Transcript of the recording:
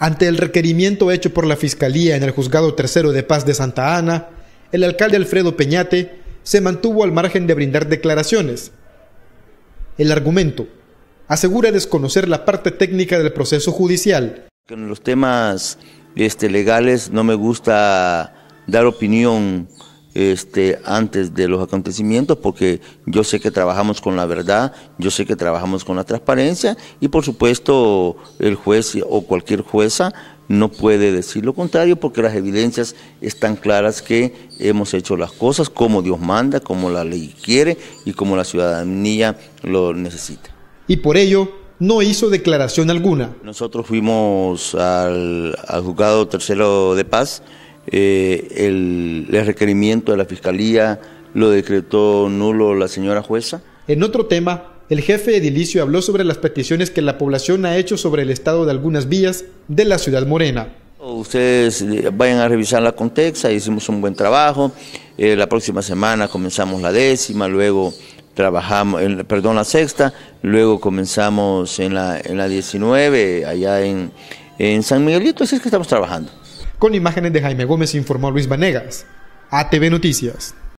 Ante el requerimiento hecho por la Fiscalía en el Juzgado Tercero de Paz de Santa Ana, el alcalde Alfredo Peñate se mantuvo al margen de brindar declaraciones. El argumento asegura desconocer la parte técnica del proceso judicial. En los temas este, legales no me gusta dar opinión este, antes de los acontecimientos, porque yo sé que trabajamos con la verdad, yo sé que trabajamos con la transparencia y por supuesto el juez o cualquier jueza no puede decir lo contrario porque las evidencias están claras que hemos hecho las cosas como Dios manda, como la ley quiere y como la ciudadanía lo necesita. Y por ello no hizo declaración alguna. Nosotros fuimos al, al juzgado tercero de paz eh, el, requerimiento de la fiscalía lo decretó nulo la señora jueza. En otro tema, el jefe edilicio habló sobre las peticiones que la población ha hecho sobre el estado de algunas vías de la ciudad morena. Ustedes eh, vayan a revisar la contexta, hicimos un buen trabajo. Eh, la próxima semana comenzamos la décima, luego trabajamos, perdón, la sexta, luego comenzamos en la, en 19, allá en, en San Miguelito, así es que estamos trabajando. Con imágenes de Jaime Gómez informó Luis Vanegas. ATV Noticias.